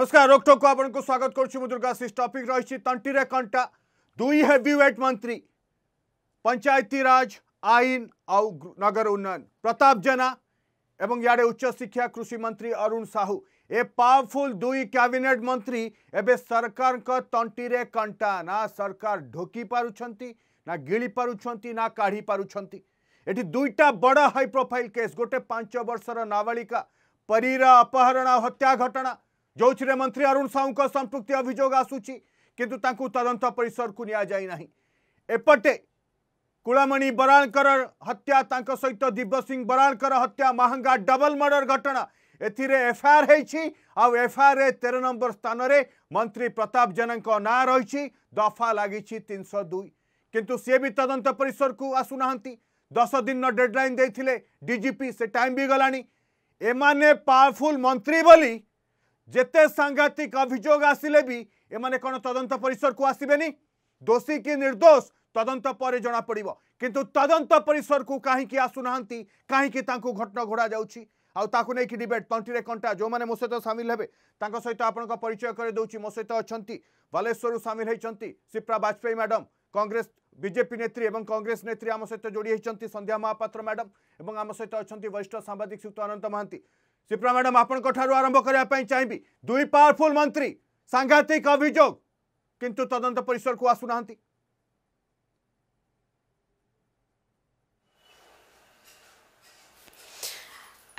नमस्कार रोकटो को आपन स्वागत कर दुर्गाशीष टपिक रही तंटी कंटा दुई हेवी वेट मंत्री पंचायतीराज आईन आउ नगर उन्नयन प्रताप जेना एवं याडे उच्च शिक्षा कृषि मंत्री अरुण साहू ए पावरफुल दुई कैबिनेट मंत्री एवं सरकार का तंटी कंटा ना सरकार ढोकी पार्टी ना गिड़ी पार्टी ना काढ़ी पार्टी दुईटा बड़ हाई प्रोफाइल केस गोटे पांच वर्षर नाबालिका परीर अपहरण हत्या घटना जो थे मंत्री अरुण साहू का संप्रति अभोग आसूरी तदंत परिसर को निपटे कूलमणि बराल हत्या सहित दिव्य सिंह बराल हत्या महंगा डबल मर्डर घटना एफआईआर एफआईआर तेरह नंबर स्थान में मंत्री प्रताप जेना ना रही दफा लगी तीन सौ दुई कितु सी भी तदंत परिसर को आसुना दस दिन डेडलैन दे डीजीपी से टाइम भी गला पावरफुल मंत्री बोली ଯେତେ ସାଂଘାତିକ ଅଭିଯୋଗ ଆସିଲେ ବି ଏମାନେ କ'ଣ ତଦନ୍ତ ପରିସରକୁ ଆସିବେନି ଦୋଷୀ କି ନିର୍ଦ୍ଦୋଷ ତଦନ୍ତ ପରେ ଜଣାପଡ଼ିବ କିନ୍ତୁ ତଦନ୍ତ ପରିସରକୁ କାହିଁକି ଆସୁନାହାନ୍ତି କାହିଁକି ତାଙ୍କୁ ଘଟଣ ଘୋଡ଼ାଯାଉଛି ଆଉ ତାକୁ ନେଇକି ଡିବେଟ୍ ତଣ୍ଟିରେ କଣ୍ଟା ଯେଉଁମାନେ ମୋ ସହିତ ସାମିଲ ହେବେ ତାଙ୍କ ସହିତ ଆପଣଙ୍କ ପରିଚୟ କରିଦେଉଛି ମୋ ସହିତ ଅଛନ୍ତି ବାଲେଶ୍ୱରରୁ ସାମିଲ ହୋଇଛନ୍ତି ସିପ୍ରା ବାଜପେୟୀ ମ୍ୟାଡ଼ାମ୍ କଂଗ୍ରେସ ବିଜେପି ନେତ୍ରୀ ଏବଂ କଂଗ୍ରେସ ନେତ୍ରୀ ଆମ ସହିତ ଯୋଡ଼ି ହୋଇଛନ୍ତି ସନ୍ଧ୍ୟା ମହାପାତ୍ର ମ୍ୟାଡ଼ାମ୍ ଏବଂ ଆମ ସହିତ ଅଛନ୍ତି ବରିଷ୍ଠ ସାମ୍ବାଦିକ ଶ୍ରୀଯୁକ୍ତ ଅନନ୍ତ ମହାନ୍ତି शिप्रा मैडम आपणଙ୍କଠାରୁ ଆରମ୍ଭ କରିବା ପାଇଁ ଚାହିଁବି ଦୁଇ ପାୱାରଫୁଲ୍ ମନ୍ତ୍ରୀ ସାଂଘାତିକ ଅଭିଯୋଗ କିନ୍ତୁ ତଦନ୍ତ ପରିସରକୁ ଆସୁନାହାନ୍ତି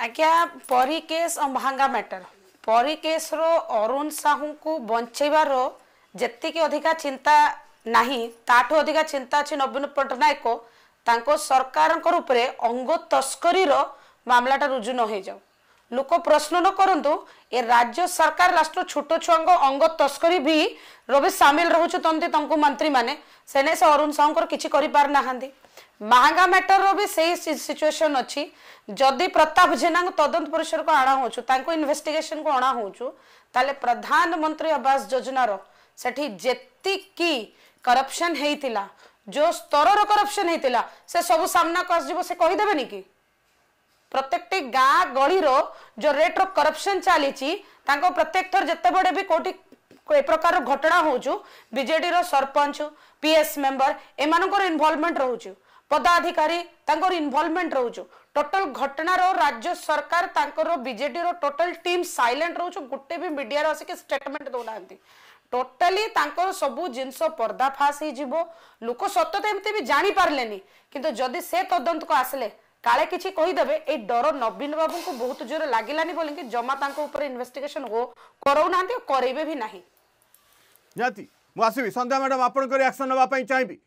ଆଜ୍ଞା ପରୀ କେସ୍ ଭାଙ୍ଗା ମ୍ୟାଟର ପରୀ କେସ୍ର ଅରୁଣ ସାହୁଙ୍କୁ ବଞ୍ଚେଇବାର ଯେତିକି ଅଧିକା ଚିନ୍ତା ନାହିଁ ତାଠୁ ଅଧିକା ଚିନ୍ତା ଅଛି ନବୀନ ପଟ୍ଟନାୟକ ତାଙ୍କ ସରକାରଙ୍କର ଉପରେ ଅଙ୍ଗ ତସ୍କରୀର ମାମଲାଟା ରୁଜୁ ନ ହେଇଯାଉ ଲୋକ ପ୍ରଶ୍ନ ନ କରନ୍ତୁ ଏ ରାଜ୍ୟ ସରକାର ଲାଷ୍ଟ ଛୋଟ ଛୁଆଙ୍କ ଅଙ୍ଗ ତସ୍କରୀ ବି ରବି ସାମିଲ ରହୁଛନ୍ତି ତାଙ୍କୁ ମନ୍ତ୍ରୀମାନେ ସେନେ ସେ ଅରୁଣ ସାହୁଙ୍କର କିଛି କରିପାରିନାହାନ୍ତି ମହାଙ୍ଗା ମ୍ୟାଟରର ବି ସେଇ ସିଚୁଏସନ୍ ଅଛି ଯଦି ପ୍ରତାପ ଜେନାଙ୍କୁ ତଦନ୍ତ ପରିସରକୁ ଅଣା ହେଉଛୁ ତାଙ୍କୁ ଇନଭେଷ୍ଟିଗେସନକୁ ଅଣା ହେଉଛୁ ତାହେଲେ ପ୍ରଧାନମନ୍ତ୍ରୀ ଆବାସ ଯୋଜନାର ସେଠି ଯେତିକି କରପ୍ସନ୍ ହେଇଥିଲା ଯେଉଁ ସ୍ତରର କରପ୍ସନ୍ ହେଇଥିଲା ସେ ସବୁ ସାମ୍ନାକୁ ଆସିଯିବ ସେ କହିଦେବେନି କି প্রত্যেকটি গাঁ গলির যে রেট অফ করপশন চালিছি তাঙ্ক প্রত্যেক থর যেতবে বি কোটি এ প্রকার ঘটনা হচ্ছে বিজেডির সরপঞ্চ পিএস মেম্বর এমানকর ইনভলভমেন্ট রয়েছে পদাধিকারী তাঙ্কর ইনভলভমেন্ট রয়েছে টোটাল ঘটনার রাজ্য সরকার তাঙ্কর বিজেডির টোটাল টিম সাইলেন্ট রয়েছে গোটে বি মিডিয়ার আসিকি স্টেটমেন্ট দেউনা টোটালি তাঙ্কর সবু জিনিস পর্দাফাশ হয়ে যাব লোক সত্যতা এমতি বি জাঁপারে কিন্তু যদি সে তদন্তক আসলে काले किसी कहीदेवे ये डर नवीन बाबू को बहुत जोर लगलानी बोल कि जमा इनभेटिगेसन करना करेबे भी ना मुसि संध्या मैडम आपसन नाप चाहिए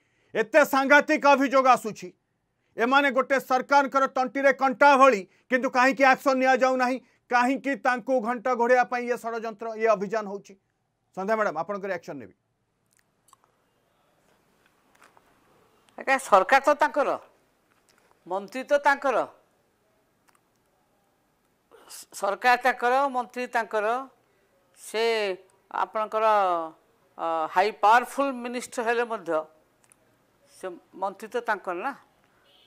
एत सांघातिक अभोग आसूरी एम गोटे सरकार तंटी में कंटा भली कि कहीं आक्शन नि जाऊना कहीं घंट घोड़ा ये षड़ ये अभियान हो संध्या मैडम आप एक्शन ने सरकार तो ମନ୍ତ୍ରୀ ତ ତାଙ୍କର ସରକାର ତାଙ୍କର ମନ୍ତ୍ରୀ ତାଙ୍କର ସେ ଆପଣଙ୍କର ହାଇ ପାୱାରଫୁଲ୍ ମିନିଷ୍ଟର ହେଲେ ମଧ୍ୟ ସେ ମନ୍ତ୍ରୀ ତ ତାଙ୍କର ନା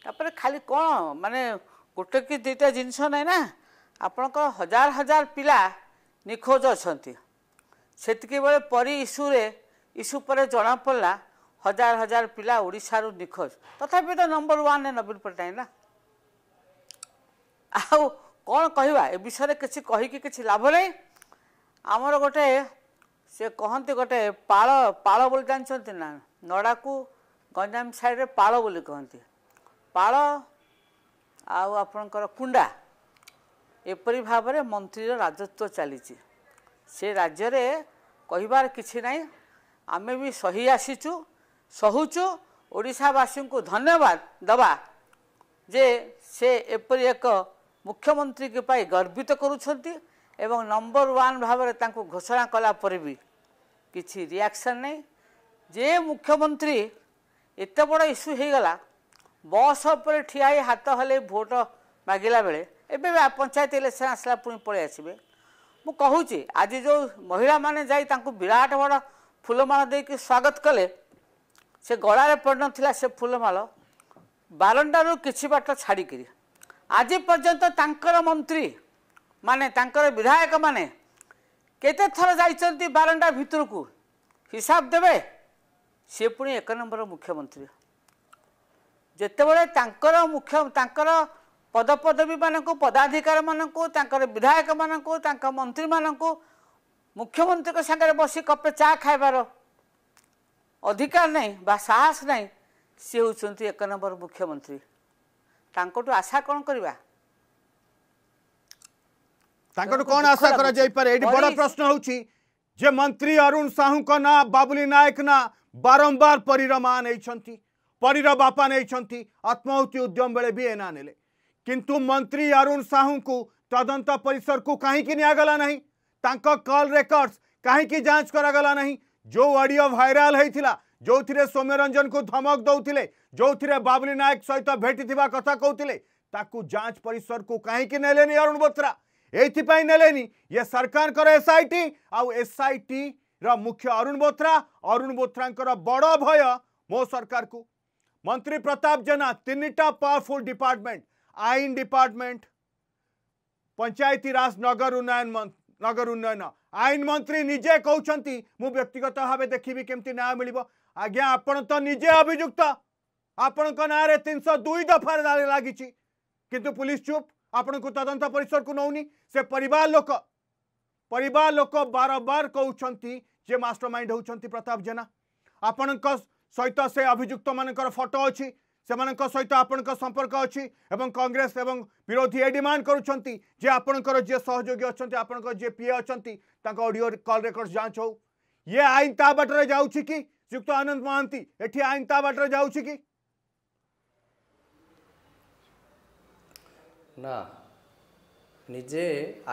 ତାପରେ ଖାଲି କ'ଣ ମାନେ ଗୋଟେ କି ଦୁଇଟା ଜିନିଷ ନାହିଁ ନା ଆପଣଙ୍କର ହଜାର ହଜାର ପିଲା ନିଖୋଜ ଅଛନ୍ତି ସେତିକିବେଳେ ପରି ଇସୁରେ ଇସୁ ପରେ ଜଣାପଡ଼ିଲା ହଜାର ହଜାର ପିଲା ଓଡ଼ିଶାରୁ ନିଖୋଜ ତଥାପି ତ ନମ୍ବର ୱାନ୍ରେ ନବୀନ ପଟ୍ଟନାୟକ ନା ଆଉ କ'ଣ କହିବା ଏ ବିଷୟରେ କିଛି କହିକି କିଛି ଲାଭ ନାହିଁ ଆମର ଗୋଟେ ସେ କହନ୍ତି ଗୋଟେ ପାଳ ପାଳ ବୋଲି ଜାଣିଛନ୍ତି ନା ନଡ଼ାକୁ ଗଞ୍ଜାମ ସାଇଡ଼ରେ ପାଳ ବୋଲି କହନ୍ତି ପାଳ ଆଉ ଆପଣଙ୍କର କୁଣ୍ଡା ଏପରି ଭାବରେ ମନ୍ତ୍ରୀର ରାଜତ୍ୱ ଚାଲିଛି ସେ ରାଜ୍ୟରେ କହିବାର କିଛି ନାହିଁ ଆମେ ବି ସହି ଆସିଛୁ ସହୁଛୁ ଓଡ଼ିଶାବାସୀଙ୍କୁ ଧନ୍ୟବାଦ ଦେବା ଯେ ସେ ଏପରି ଏକ ମୁଖ୍ୟମନ୍ତ୍ରୀକୁ ପାଇ ଗର୍ବିତ କରୁଛନ୍ତି ଏବଂ ନମ୍ବର ୱାନ୍ ଭାବରେ ତାଙ୍କୁ ଘୋଷଣା କଲାପରେ ବି କିଛି ରିଆକ୍ସନ୍ ନାହିଁ ଯେ ମୁଖ୍ୟମନ୍ତ୍ରୀ ଏତେ ବଡ଼ ଇସ୍ୟୁ ହୋଇଗଲା ବସ୍ ଉପରେ ଠିଆ ହେଇ ହାତ ହେଲେ ଭୋଟ୍ ମାଗିଲା ବେଳେ ଏବେ ପଞ୍ଚାୟତ ଇଲେକ୍ସନ୍ ଆସିଲା ପୁଣି ପଳେଇ ଆସିବେ ମୁଁ କହୁଛି ଆଜି ଯେଉଁ ମହିଳାମାନେ ଯାଇ ତାଙ୍କୁ ବିରାଟ ବଡ଼ ଫୁଲମାଳ ଦେଇକି ସ୍ୱାଗତ କଲେ ସେ ଗଳାରେ ପଡ଼ିନଥିଲା ସେ ଫୁଲମାଳ ବାରଣ୍ଡାରୁ କିଛି ବାଟ ଛାଡ଼ିକିରି ଆଜି ପର୍ଯ୍ୟନ୍ତ ତାଙ୍କର ମନ୍ତ୍ରୀ ମାନେ ତାଙ୍କର ବିଧାୟକମାନେ କେତେ ଥର ଯାଇଛନ୍ତି ବାରଣ୍ଡା ଭିତରକୁ ହିସାବ ଦେବେ ସିଏ ପୁଣି ଏକ ନମ୍ବର ମୁଖ୍ୟମନ୍ତ୍ରୀ ଯେତେବେଳେ ତାଙ୍କର ମୁଖ୍ୟ ତାଙ୍କର ପଦପଦବୀମାନଙ୍କୁ ପଦାଧିକାରୀମାନଙ୍କୁ ତାଙ୍କର ବିଧାୟକମାନଙ୍କୁ ତାଙ୍କ ମନ୍ତ୍ରୀମାନଙ୍କୁ ମୁଖ୍ୟମନ୍ତ୍ରୀଙ୍କ ସାଙ୍ଗରେ ବସି କପେ ଚା' ଖାଇବାର अधिकार नहीं साहस ना सी हूँ एक नंबर मुख्यमंत्री तुम्हें आशा कौन करवा कौन आशा करा जे मंत्री अरुण साहू का ना बाबुली नायक ना बारंबार परीर माँ नहीं बापा नहीं आत्माहुति उद्यम बेले भी एना ने कि मंत्री अरुण साहू को तदंत परिसर को कहीं निगला ना कल रेकर्ड्स कहीं जांच करा गला नहीं जो अडियो भाइराल होता जो सौम्यरंजन को धमक दौले जो बाबुली नायक सहित भेटी कथा कहते जांच परिसर को कहीं ने अरुण बोत्रा ये नेले ये सरकार आस आउ टी मुख्य अरुण बोत्रा अरुण बोत्रा बड़ भय मो सरकार को मंत्री प्रताप जेना तीन टा पावरफुल डिपार्टमेंट आईन डिपार्टमेंट पंचायती राज नगर उन्नयन मंत्री ନଗର ଉନ୍ନୟନ ଆଇନ ମନ୍ତ୍ରୀ ନିଜେ କହୁଛନ୍ତି ମୁଁ ବ୍ୟକ୍ତିଗତ ଭାବେ ଦେଖିବି କେମିତି ନ୍ୟାୟ ମିଳିବ ଆଜ୍ଞା ଆପଣ ତ ନିଜେ ଅଭିଯୁକ୍ତ ଆପଣଙ୍କ ନାଁରେ ତିନିଶହ ଦୁଇ ଦଫାରେ ଲାଗିଛି କିନ୍ତୁ ପୁଲିସ ଚୁପ୍ ଆପଣଙ୍କୁ ତଦନ୍ତ ପରିସରକୁ ନେଉନି ସେ ପରିବାର ଲୋକ ପରିବାର ଲୋକ ବାରବାର କହୁଛନ୍ତି ଯେ ମାଷ୍ଟର ମାଇଣ୍ଡ ହେଉଛନ୍ତି ପ୍ରତାପ ଜେନା ଆପଣଙ୍କ ସହିତ ସେ ଅଭିଯୁକ୍ତମାନଙ୍କର ଫଟୋ ଅଛି ସେମାନଙ୍କ ସହିତ ଆପଣଙ୍କ ସମ୍ପର୍କ ଅଛି ଏବଂ କଂଗ୍ରେସ ଏବଂ ବିରୋଧୀ ଏ ଡିମାଣ୍ଡ କରୁଛନ୍ତି ଯେ ଆପଣଙ୍କର ଯିଏ ସହଯୋଗୀ ଅଛନ୍ତି ଆପଣଙ୍କର ଯିଏ ପିଏ ଅଛନ୍ତି ତାଙ୍କ ଅଡ଼ିଓ କଲ୍ ରେକର୍ଡ ଯାଞ୍ଚ ହଉ ଇଏ ଆଇନ ତା ବାଟରେ ଯାଉଛି କି ଶ୍ରୀଯୁକ୍ତ ଆନନ୍ଦ ମହାନ୍ତି ଏଠି ଆଇନ ତା ବାଟରେ ଯାଉଛି କି ନା ନିଜେ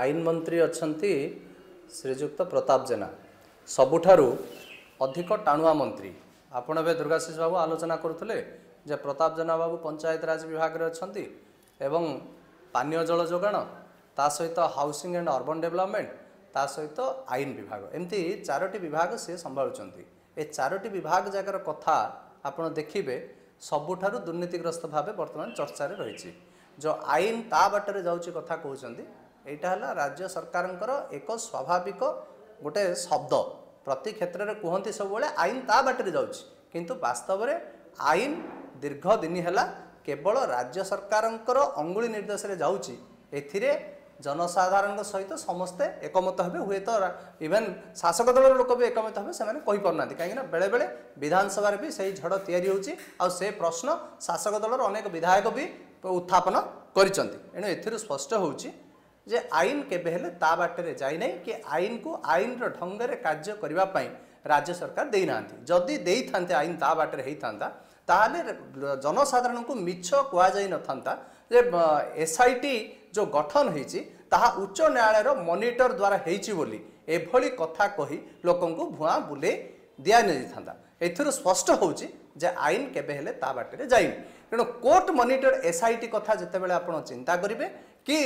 ଆଇନ ମନ୍ତ୍ରୀ ଅଛନ୍ତି ଶ୍ରୀଯୁକ୍ତ ପ୍ରତାପ ଜେନା ସବୁଠାରୁ ଅଧିକ ଟାଣୁଆ ମନ୍ତ୍ରୀ ଆପଣ ଏବେ ଦୁର୍ଗାଶିଷ ବାବୁ ଆଲୋଚନା କରୁଥିଲେ ଯେ ପ୍ରତାପ ଜେନାବାବୁ ପଞ୍ଚାୟତରାଜ ବିଭାଗରେ ଅଛନ୍ତି ଏବଂ ପାନୀୟ ଜଳ ଯୋଗାଣ ତା ସହିତ ହାଉସିଂ ଆଣ୍ଡ ଅର୍ବାନ୍ ଡେଭଲପମେଣ୍ଟ ତା ସହିତ ଆଇନ ବିଭାଗ ଏମିତି ଚାରୋଟି ବିଭାଗ ସିଏ ସମ୍ଭାଳୁଛନ୍ତି ଏ ଚାରୋଟି ବିଭାଗ ଯାକର କଥା ଆପଣ ଦେଖିବେ ସବୁଠାରୁ ଦୁର୍ନୀତିଗ୍ରସ୍ତ ଭାବେ ବର୍ତ୍ତମାନ ଚର୍ଚ୍ଚାରେ ରହିଛି ଯେଉଁ ଆଇନ ତା ବାଟରେ ଯାଉଛି କଥା କହୁଛନ୍ତି ଏଇଟା ହେଲା ରାଜ୍ୟ ସରକାରଙ୍କର ଏକ ସ୍ୱାଭାବିକ ଗୋଟେ ଶବ୍ଦ ପ୍ରତି କ୍ଷେତ୍ରରେ କୁହନ୍ତି ସବୁବେଳେ ଆଇନ ତା ବାଟରେ ଯାଉଛି କିନ୍ତୁ ବାସ୍ତବରେ ଆଇନ ଦୀର୍ଘ ଦିନ ହେଲା କେବଳ ରାଜ୍ୟ ସରକାରଙ୍କର ଅଙ୍ଗୁଳି ନିର୍ଦ୍ଦେଶରେ ଯାଉଛି ଏଥିରେ ଜନସାଧାରଣଙ୍କ ସହିତ ସମସ୍ତେ ଏକମତ ହେବେ ହୁଏତ ଇଭେନ୍ ଶାସକ ଦଳର ଲୋକ ବି ଏକମତ ହେବେ ସେମାନେ କହିପାରୁନାହାନ୍ତି କାହିଁକିନା ବେଳେବେଳେ ବିଧାନସଭାରେ ବି ସେହି ଝଡ଼ ତିଆରି ହେଉଛି ଆଉ ସେ ପ୍ରଶ୍ନ ଶାସକ ଦଳର ଅନେକ ବିଧାୟକ ବି ଉତ୍ଥାପନ କରିଛନ୍ତି ଏଣୁ ଏଥିରୁ ସ୍ପଷ୍ଟ ହେଉଛି ଯେ ଆଇନ କେବେ ହେଲେ ତା ବାଟରେ ଯାଇନାହିଁ କି ଆଇନକୁ ଆଇନର ଢଙ୍ଗରେ କାର୍ଯ୍ୟ କରିବା ପାଇଁ ରାଜ୍ୟ ସରକାର ଦେଇନାହାନ୍ତି ଯଦି ଦେଇଥାନ୍ତେ ଆଇନ ତା ବାଟରେ ହେଇଥାନ୍ତା ତାହେଲେ ଜନସାଧାରଣଙ୍କୁ ମିଛ କୁହାଯାଇ ନଥାନ୍ତା ଯେ ଏସ୍ଆଇଟି ଯେଉଁ ଗଠନ ହେଇଛି ତାହା ଉଚ୍ଚ ନ୍ୟାୟାଳୟର ମନିଟର ଦ୍ୱାରା ହେଇଛି ବୋଲି ଏଭଳି କଥା କହି ଲୋକଙ୍କୁ ଭୁଆଁ ବୁଲେଇ ଦିଆଯାଇଥାନ୍ତା ଏଥିରୁ ସ୍ପଷ୍ଟ ହେଉଛି ଯେ ଆଇନ କେବେ ହେଲେ ତା ବାଟରେ ଯାଇନି ତେଣୁ କୋର୍ଟ ମନିଟର ଏସ୍ଆଇଟି କଥା ଯେତେବେଳେ ଆପଣ ଚିନ୍ତା କରିବେ କି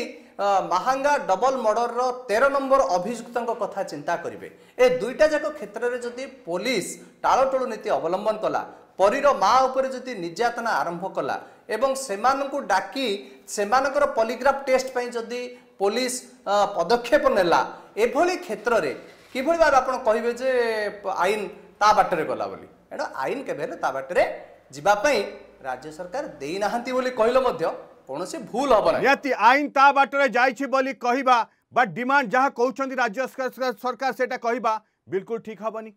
ମାହାଙ୍ଗା ଡବଲ ମର୍ଡ଼ରର ତେର ନମ୍ବର ଅଭିଯୁକ୍ତଙ୍କ କଥା ଚିନ୍ତା କରିବେ ଏ ଦୁଇଟା ଯାକ କ୍ଷେତ୍ରରେ ଯଦି ପୋଲିସ ଟାଳଟୁଳୁ ନୀତି ଅବଲମ୍ବନ କଲା পরীর মা উপরে যদি নির্যাতনা আরম্ভ কলা এবং সেমানকু ডাকি সেমানকর পলিগ্রাফ টেস্ট পাই যদি পুলিশ পদক্ষেপ নেলা এভাবে ক্ষেত্রে কিভাবে ভাবে আপনার কহবে যে আইন তা বাটরে গলা বলি এটা আইন কেবে হলে তা বাটরে যা রাজ্য সরকার দেই না বলে কহিল কোণী ভুল হব না নিহতি আইন তা বাটরে যাইছি বলি কহিবা বা ডিমান্ড যাহা কৌন রাজ্য সরকার সেটা কহিবা বিলকুল ঠিক হবনি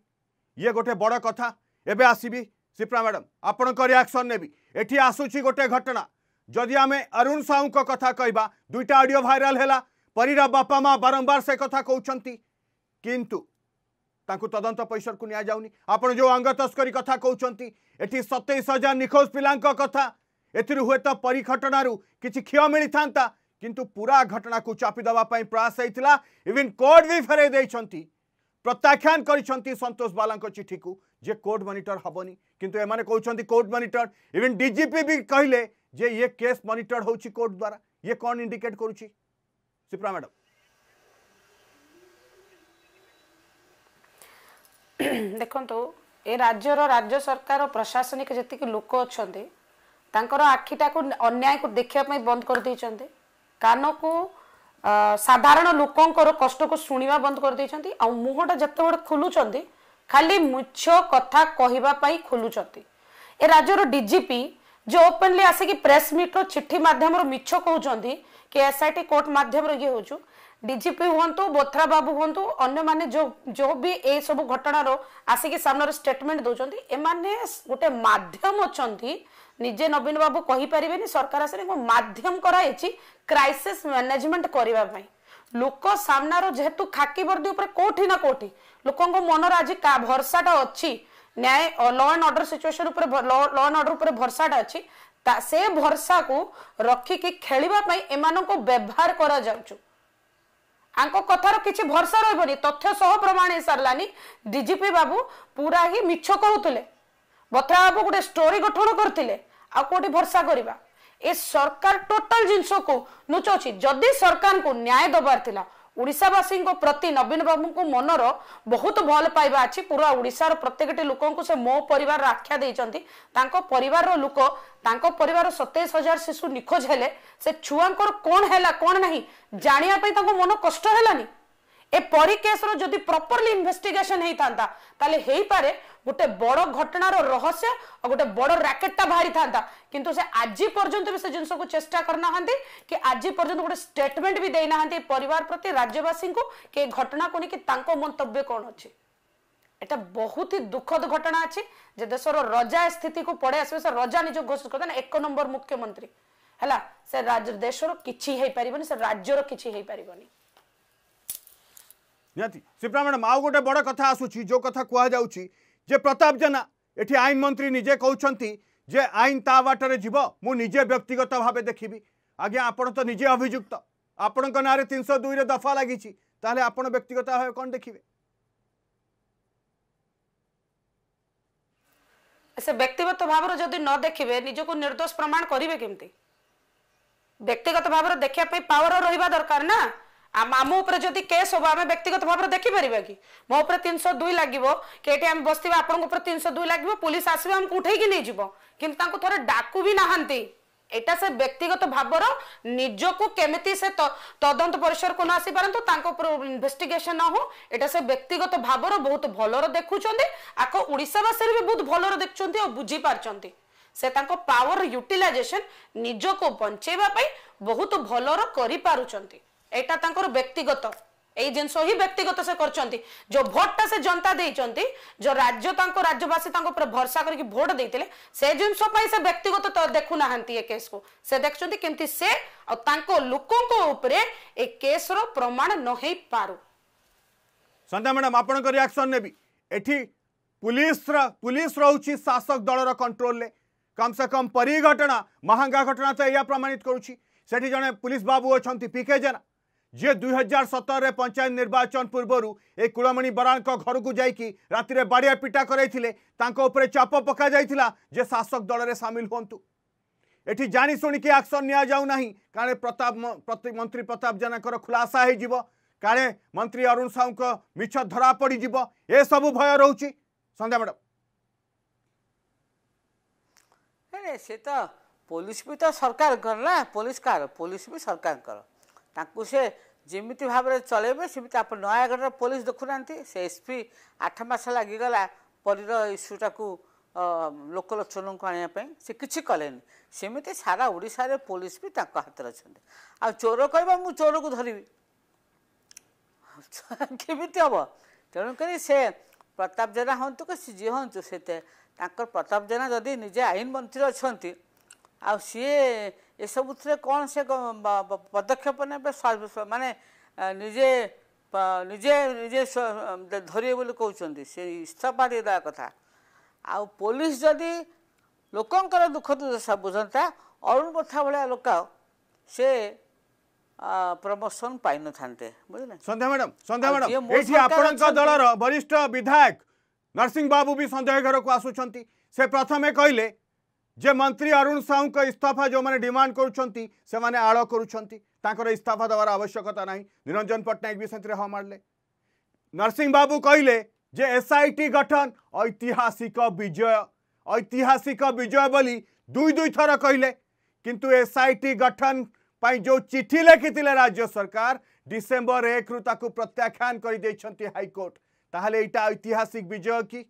ইয়ে গোটে বড় কথা এবে আসিবি सीप्रा मैडम आपण रियाक्शन नेबी एटी आसूँ गोटे घटना जदि आम अरुण साहू कथा कह दुईटा अडियो भाइराल है परीर बापा माँ बारंबार से कथा कौन किंतु तदंत परिसर को नि जो अंग तस्करी कथा कहते एटी सतैश हजार निखोज पिला कथा एए तो परिघटन कि क्षय मिली था किंतु पूरा घटना को चापी देवाई प्रयास होता इविन कोर्ट भी फेरई देती प्रत्याख्यान करोष बाला चिठी को जे कोर्ट मनिटर हेनी କିନ୍ତୁ ଏମାନେ କହୁଛନ୍ତି କୋର୍ଟ ମନିଟର୍ଡ ଇଭିନ୍ ଡିଜିପି ବି କହିଲେ ଯେ ଇଏ କେସ୍ ମନିଟର୍ଡ ହେଉଛି କୋର୍ଟ ଦ୍ୱାରା ଇଏ କ'ଣ ଇଣ୍ଡିକେଟ୍ କରୁଛି ସିପ୍ରା ମ୍ୟାଡ଼ାମ୍ ଦେଖନ୍ତୁ ଏ ରାଜ୍ୟର ରାଜ୍ୟ ସରକାର ପ୍ରଶାସନିକ ଯେତିକି ଲୋକ ଅଛନ୍ତି ତାଙ୍କର ଆଖିଟାକୁ ଅନ୍ୟାୟକୁ ଦେଖିବା ପାଇଁ ବନ୍ଦ କରିଦେଇଛନ୍ତି କାନକୁ ସାଧାରଣ ଲୋକଙ୍କର କଷ୍ଟକୁ ଶୁଣିବା ବନ୍ଦ କରିଦେଇଛନ୍ତି ଆଉ ମୁହଁଟା ଯେତେବେଳେ ଖୋଲୁଛନ୍ତି ଖାଲି ମୁଛ କଥା କହିବା ପାଇଁ ଖୋଲୁଛନ୍ତି ଏ ରାଜ୍ୟର ଡିଜିପି ଯିଏ ଓପେନଲି ଆସିକି ପ୍ରେସ୍ ମିଟ୍ର ଚିଠି ମାଧ୍ୟମରେ ମିଛ କହୁଛନ୍ତି କି ଏସ୍ଆଇଟି କୋର୍ଟ ମାଧ୍ୟମରେ ଇଏ ହେଉଛୁ ଡିଜିପି ହୁଅନ୍ତୁ ବୋଥ୍ରା ବାବୁ ହୁଅନ୍ତୁ ଅନ୍ୟମାନେ ଯେଉଁ ଯେଉଁ ବି ଏସବୁ ଘଟଣାର ଆସିକି ସାମ୍ନାରେ ଷ୍ଟେଟମେଣ୍ଟ ଦେଉଛନ୍ତି ଏମାନେ ଗୋଟେ ମାଧ୍ୟମ ଅଛନ୍ତି ନିଜେ ନବୀନ ବାବୁ କହିପାରିବେନି ସରକାର ଆସିଲେ ମାଧ୍ୟମ କରାଯାଇଛି କ୍ରାଇସିସ୍ ମ୍ୟାନେଜମେଣ୍ଟ କରିବା ପାଇଁ লোক সামনার যেহেতু খাকি বর্দি উপরে কোটি না কোটি লোক মনর আজ ভরসাটা অছি ন্যায় ল অ্যান্ড অর্ডর সিচুয়েসন উপরে ল অ্যান্ড অর্ডর উপরে ভরসাটা অছি তা সে ভরসাকু রক্ষিকি খেলিবা পাই এমানকু ব্যবহার করা যাউছু আঙ্ক কথার কিছু ভরসা রহবনি তথ্য সহ প্রমাণ হয়ে সারানি ডিজিপি বাবু পুরা হি মিছ কুলে বথরা বাবু গোটে স্টোরি গঠন করলে আউ কোটি ভরসা করা ଏ ସରକାର ଟୋଟାଲ ଜିନିଷକୁ ନୁଚଉଛି ଯଦି ସରକାରଙ୍କୁ ନ୍ୟାୟ ଦେବାର ଥିଲା ଓଡ଼ିଶାବାସୀଙ୍କ ପ୍ରତି ନବୀନ ବାବୁଙ୍କୁ ମନର ବହୁତ ଭଲ ପାଇବା ଅଛି ପୁରା ଓଡ଼ିଶାର ପ୍ରତ୍ୟେକଟି ଲୋକଙ୍କୁ ସେ ମୋ ପରିବାରର ଆଖ୍ୟା ଦେଇଛନ୍ତି ତାଙ୍କ ପରିବାରର ଲୋକ ତାଙ୍କ ପରିବାର ସତେଇଶ ହଜାର ଶିଶୁ ନିଖୋଜ ହେଲେ ସେ ଛୁଆଙ୍କର କ'ଣ ହେଲା କ'ଣ ନାହିଁ ଜାଣିବା ପାଇଁ ତାଙ୍କ ମନ କଷ୍ଟ ହେଲାନି এ পরি কেসর যদি প্রপরলি ইনভেস্টিগেশন হইতা তাহলে হইপারে গোটে বড় ঘটনার রহস্য ও গোটে বড় র্যাকেটটা বাহারি থাকা কিন্তু সে আজি পর্যন্ত বি সে জিনিসকে চেষ্টা করে না কি আজি পর্যন্ত গোটে স্টেটমেন্ট বি দেই না পরিবার প্রতি রাজ্যবাসী কি এই ঘটনাকে নিয়ে তাঙ্ক মন্তব্য কোণ অছে এটা বহুত হি দুঃখদ ঘটনা আছে যে দেশর রজা স্থিতিকে পড়ে আসবে সে রজা নিজকে ঘোষিত করে না এক নম্বর মুখ্যমন্ত্রী হ্যাঁ সে দেশর কিছু হয়ে পারিবনি সে রাজ্যর কিছু হয়ে পারিবনি ନିହାତି ଶିବରାମ ମ୍ୟାଡ଼ାମ୍ ଆଉ ଗୋଟେ ବଡ଼ କଥା ଆସୁଛି ଯେଉଁ କଥା କୁହାଯାଉଛି ଯେ ପ୍ରତାପ ଜେନା ଏଠି ଆଇନ ମନ୍ତ୍ରୀ ନିଜେ କହୁଛନ୍ତି ଯେ ଆଇନ ତା ବାଟରେ ଯିବ ମୁଁ ନିଜେ ବ୍ୟକ୍ତିଗତ ଭାବେ ଦେଖିବି ଆଜ୍ଞା ଆପଣ ତ ନିଜେ ଅଭିଯୁକ୍ତ ଆପଣଙ୍କ ନାଁରେ ତିନିଶହ ଦୁଇରେ ଦଫା ଲାଗିଛି ତାହେଲେ ଆପଣ ବ୍ୟକ୍ତିଗତ ଭାବେ କ'ଣ ଦେଖିବେ ସେ ବ୍ୟକ୍ତିଗତ ଭାବରେ ଯଦି ନ ଦେଖିବେ ନିଜକୁ ନିର୍ଦ୍ଦୋଷ ପ୍ରମାଣ କରିବେ କେମିତି ବ୍ୟକ୍ତିଗତ ଭାବରେ ଦେଖିବା ପାଇଁ ପାୱାର ରହିବା ଦରକାର ନା ଆମ ଉପରେ ଯଦି କେସ୍ ହେବ ଆମେ ବ୍ୟକ୍ତିଗତ ଭାବରେ ଦେଖିପାରିବା କି ମୋ ଉପରେ ତିନିଶହ ଦୁଇ ଲାଗିବ କି ଏଠି ଆମେ ବସିଥିବା ଆପଣଙ୍କ ଉପରେ ତିନିଶହ ଦୁଇ ଲାଗିବ ପୋଲିସ ଆସିବ ଆମକୁ ଉଠେଇକି ନେଇଯିବ କିନ୍ତୁ ତାଙ୍କୁ ଥରେ ଡାକୁ ବି ନାହାନ୍ତି ଏଇଟା ସେ ବ୍ୟକ୍ତିଗତ ଭାବର ନିଜକୁ କେମିତି ସେ ତଦନ୍ତ ପରିସରକୁ ନ ଆସିପାରନ୍ତୁ ତାଙ୍କ ଉପରେ ଇନଭେଷ୍ଟିଗେସନ ନ ହଉ ଏଇଟା ସେ ବ୍ୟକ୍ତିଗତ ଭାବର ବହୁତ ଭଲର ଦେଖୁଛନ୍ତି ଆଖ ଓଡ଼ିଶାବାସୀରେ ବି ବହୁତ ଭଲର ଦେଖୁଛନ୍ତି ଆଉ ବୁଝିପାରୁଛନ୍ତି ସେ ତାଙ୍କ ପାୱାର ୟୁଟିଲାଇଜେସନ ନିଜକୁ ବଞ୍ଚେଇବା ପାଇଁ ବହୁତ ଭଲର କରିପାରୁଛନ୍ତି यहाँ व्यक्तिगत यही व्यक्तिगत से कर जो भोटा से जनता दे जो राज्य राज्यवासी भरसा करके देते से से व्यक्तिगत तो देखुना ये केस को से देखते से लोकों ऊपर नई पारू संध्या मैडम आप रियाक्शन ने पुलिस पुलिस रोच शासक दल रोल कम से कम परिघटना महांगा घटना तो यह प्रमाणित करुच्ची पुलिस बाबू अच्छा पी जेना ଯିଏ ଦୁଇ ହଜାର ସତରରେ ପଞ୍ଚାୟତ ନିର୍ବାଚନ ପୂର୍ବରୁ ଏ କୁଳମଣି ବରାଳଙ୍କ ଘରକୁ ଯାଇକି ରାତିରେ ବାଡ଼ିଆ ପିଟା କରାଇଥିଲେ ତାଙ୍କ ଉପରେ ଚାପ ପକାଯାଇଥିଲା ଯେ ଶାସକ ଦଳରେ ସାମିଲ ହୁଅନ୍ତୁ ଏଠି ଜାଣି ଶୁଣିକି ଆକ୍ସନ୍ ନିଆଯାଉନାହିଁ କାଳେ ପ୍ରତାପ ମନ୍ତ୍ରୀ ପ୍ରତାପ ଜେନାଙ୍କର ଖୁଲାସା ହୋଇଯିବ କାଳେ ମନ୍ତ୍ରୀ ଅରୁଣ ସାହୁଙ୍କ ମିଛ ଧରା ପଡ଼ିଯିବ ଏସବୁ ଭୟ ରହୁଛି ସନ୍ଧ୍ୟା ମ୍ୟାଡ଼ାମ୍ ସେ ତ ପୋଲିସ ବି ତ ସରକାରଙ୍କର ନା ପୋଲିସ କାହାର ପୋଲିସ ବି ସରକାରଙ୍କର ତାଙ୍କୁ ସେ ଯେମିତି ଭାବରେ ଚଳେଇବେ ସେମିତି ଆପଣ ନୟାଗଡ଼ର ପୋଲିସ ଦେଖୁନାହାନ୍ତି ସେ ଏସ୍ପି ଆଠ ମାସ ଲାଗିଗଲା ପରୀର ଇସ୍ୟୁଟାକୁ ଲୋକଲୋଚନକୁ ଆଣିବା ପାଇଁ ସେ କିଛି କଲେନି ସେମିତି ସାରା ଓଡ଼ିଶାରେ ପୋଲିସ ବି ତାଙ୍କ ହାତରେ ଅଛନ୍ତି ଆଉ ଚୋର କହିବ ମୁଁ ଚୋରକୁ ଧରିବି କେମିତି ହେବ ତେଣୁକରି ସେ ପ୍ରତାପ ଜେନା ହୁଅନ୍ତୁ କି ସେ ଯିଏ ହୁଅନ୍ତୁ ସେ ତାଙ୍କର ପ୍ରତାପ ଜେନା ଯଦି ନିଜେ ଆଇନ ମନ୍ତ୍ରୀ ଅଛନ୍ତି ଆଉ ସିଏ ଏସବୁଥିରେ କ'ଣ ସେ ପଦକ୍ଷେପ ନେବେ ମାନେ ନିଜେ ନିଜେ ନିଜେ ଧରିବେ ବୋଲି କହୁଛନ୍ତି ସେ ଇସ୍ତଫା ଦେବା କଥା ଆଉ ପୋଲିସ ଯଦି ଲୋକଙ୍କର ଦୁଃଖ ଦୁର୍ଦ୍ଦଶା ବୁଝନ୍ତା ଅରୁଣ ପଥା ଭଳିଆ ଲୋକ ସେ ପ୍ରମୋସନ ପାଇନଥାନ୍ତେ ବୁଝିଲେ ସନ୍ଧ୍ୟା ମ୍ୟାଡ଼ାମ୍ ସନ୍ଧ୍ୟା ମ୍ୟାଡ଼ାମ୍ ଏଠି ଆପଣଙ୍କ ଦଳର ବରିଷ୍ଠ ବିଧାୟକ ନରସିଂହ ବାବୁ ବି ସନ୍ଦେହ ଘରକୁ ଆସୁଛନ୍ତି ସେ ପ୍ରଥମେ କହିଲେ जे मंत्री अरुण साहू का इस्तीफा जो मैंने डिमांड कर आड़ कर इस्तीफा देवार आवश्यकता ना निरंजन पट्टनायक भी से हाँ मारे नरसिंह बाबू कहले जे एस आई टी गठन ऐतिहासिक विजय ऐतिहासिक विजय बोली दुई दुई थर कहले किंतु एस आई टी गठन पर जो चिठी लिखी राज्य सरकार डिसेम्बर एक रुक प्रत्याख्यान कर हाईकोर्ट ताहले यहाँ ऐतिहासिक विजय की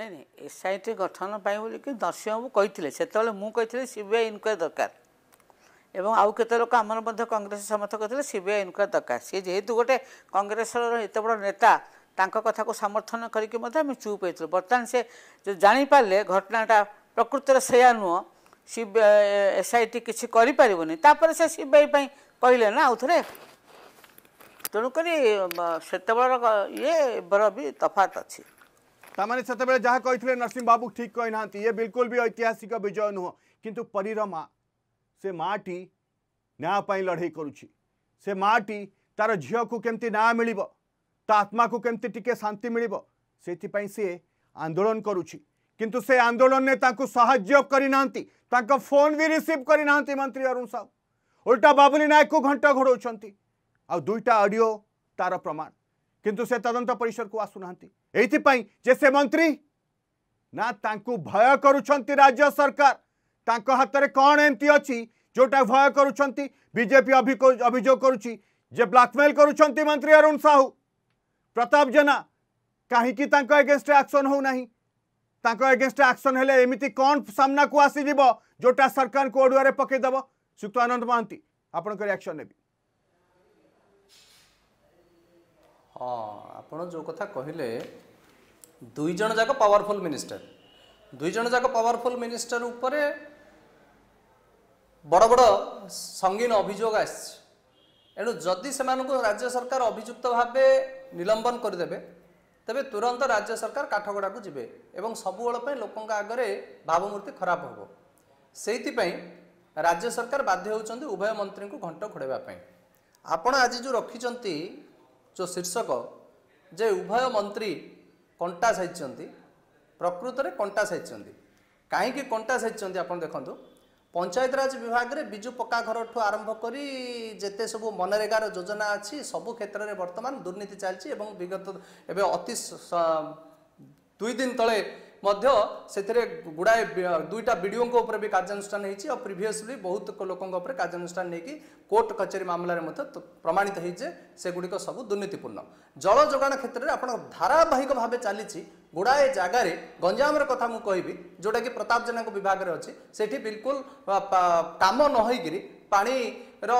ନାଇଁ ନାଇଁ ଏସ୍ ଆଇ ଟି ଗଠନ ପାଇଁ ବୋଲିକି ବାବୁ କହିଥିଲେ ସେତେବେଳେ ମୁଁ କହିଥିଲି ସି ବି ଆଇ ଇନକ୍ୱାରୀ ଦରକାର ଏବଂ ଆଉ କେତେ ଲୋକ ଆମର ମଧ୍ୟ କଂଗ୍ରେସ ସମର୍ଥକ ବି ଆଇ ଇନକ୍ୱାରୀ ଦରକାର ସିଏ ଯେହେତୁ ଗୋଟେ କଂଗ୍ରେସର ଏତେ ବଡ଼ ନେତା ତାଙ୍କ କଥାକୁ ସମର୍ଥନ କରିକି ମଧ୍ୟ ଆମେ ଚୁପ୍ ହେଇଥିଲୁ ବର୍ତ୍ତମାନ ସେ ଯେଉଁ ଜାଣିପାରିଲେ ଘଟଣାଟା ପ୍ରକୃତରେ ସେୟା ନୁହଁ ସି ଏସ୍ ଆଇ ଟି କିଛି କରିପାରିବନି ତାପରେ ସେ ସି ବି ଆଇ ପାଇଁ କହିଲେ ନା ଆଉଥରେ ତେଣୁକରି ସେତେବେଳର ଇଏ ଏବେର ବି ତଫାତ ଅଛି तमें से जहाँ कही नरसिंह बाबू ठीक कही ना ये बिल्कुल भी ऐतिहासिक विजय नुह किंतु परीरमा से माँटी न्यायपाई लड़े कर से माँटी तार झील को कमी न्याय मिल आत्मा को कमी टी शांति मिल से आंदोलन करुच्ची किंतु से आंदोलन ने करना फोन भी रिसीव करना मंत्री अरुण साहू उल्टा बाबुली नायक को घंट घोड़ आईटा अडियो तार प्रमाण किंतु से तदंत परिसर को आसुना ये से मंत्री ना भय कर राज्य सरकार हाथ में कौन एमती अच्छी जोटा भय करजेपी अभोग कर ब्लाकमेल कर मंत्री अरुण साहू प्रताप जेना कहीं एगेस्ट आक्शन होगेस्ट आक्शन एमती कौन सामना को आसीज जोटा सरकार को अड़ुआ पकईद सुक्त आनंद महां आपण रियाक्शन ने हाँ आपत जो कथा कहले ଦୁଇଜଣ ଯାକ ପାୱାରଫୁଲ୍ ମିନିଷ୍ଟର ଦୁଇଜଣ ଯାକ ପାୱାରଫୁଲ୍ ମିନିଷ୍ଟର ଉପରେ ବଡ଼ ବଡ଼ ସଙ୍ଗୀନ ଅଭିଯୋଗ ଆସିଛି ଏଣୁ ଯଦି ସେମାନଙ୍କୁ ରାଜ୍ୟ ସରକାର ଅଭିଯୁକ୍ତ ଭାବେ ନିଲମ୍ବନ କରିଦେବେ ତେବେ ତୁରନ୍ତ ରାଜ୍ୟ ସରକାର କାଠଗଡ଼ାକୁ ଯିବେ ଏବଂ ସବୁବେଳ ପାଇଁ ଲୋକଙ୍କ ଆଗରେ ଭାବମୂର୍ତ୍ତି ଖରାପ ହେବ ସେଇଥିପାଇଁ ରାଜ୍ୟ ସରକାର ବାଧ୍ୟ ହେଉଛନ୍ତି ଉଭୟ ମନ୍ତ୍ରୀଙ୍କୁ ଘଣ୍ଟ ଖୋଳେଇବା ପାଇଁ ଆପଣ ଆଜି ଯେଉଁ ରଖିଛନ୍ତି ଯେଉଁ ଶୀର୍ଷକ ଯେ ଉଭୟ ମନ୍ତ୍ରୀ କଣ୍ଟା ସାଜିଛନ୍ତି ପ୍ରକୃତରେ କଣ୍ଟା ସାଜିଛନ୍ତି କାହିଁକି କଣ୍ଟା ସାଜିଛନ୍ତି ଆପଣ ଦେଖନ୍ତୁ ପଞ୍ଚାୟତରାଜ ବିଭାଗରେ ବିଜୁ ପକ୍କା ଘରଠୁ ଆରମ୍ଭ କରି ଯେତେ ସବୁ ମନରେଗାର ଯୋଜନା ଅଛି ସବୁ କ୍ଷେତ୍ରରେ ବର୍ତ୍ତମାନ ଦୁର୍ନୀତି ଚାଲିଛି ଏବଂ ବିଗତ ଏବେ ଅତି ଦୁଇ ଦିନ ତଳେ ମଧ୍ୟ ସେଥିରେ ଗୁଡ଼ାଏ ଦୁଇଟା ବିଡ଼ିଓଙ୍କ ଉପରେ ବି କାର୍ଯ୍ୟାନୁଷ୍ଠାନ ହେଇଛି ଆଉ ପ୍ରିଭିୟସ୍ଲି ବହୁତ ଲୋକଙ୍କ ଉପରେ କାର୍ଯ୍ୟାନୁଷ୍ଠାନ ନେଇକି କୋର୍ଟ କଚେରୀ ମାମଲାରେ ମଧ୍ୟ ପ୍ରମାଣିତ ହେଇଛି ସେଗୁଡ଼ିକ ସବୁ ଦୁର୍ନୀତିପୂର୍ଣ୍ଣ ଜଳ ଯୋଗାଣ କ୍ଷେତ୍ରରେ ଆପଣଙ୍କ ଧାରାବାହିକ ଭାବେ ଚାଲିଛି ଗୁଡ଼ାଏ ଜାଗାରେ ଗଞ୍ଜାମର କଥା ମୁଁ କହିବି ଯେଉଁଟାକି ପ୍ରତାପଜେନାଙ୍କ ବିଭାଗରେ ଅଛି ସେଠି ବିଲକୁଲ କାମ ନ ହୋଇକିରି ପାଣିର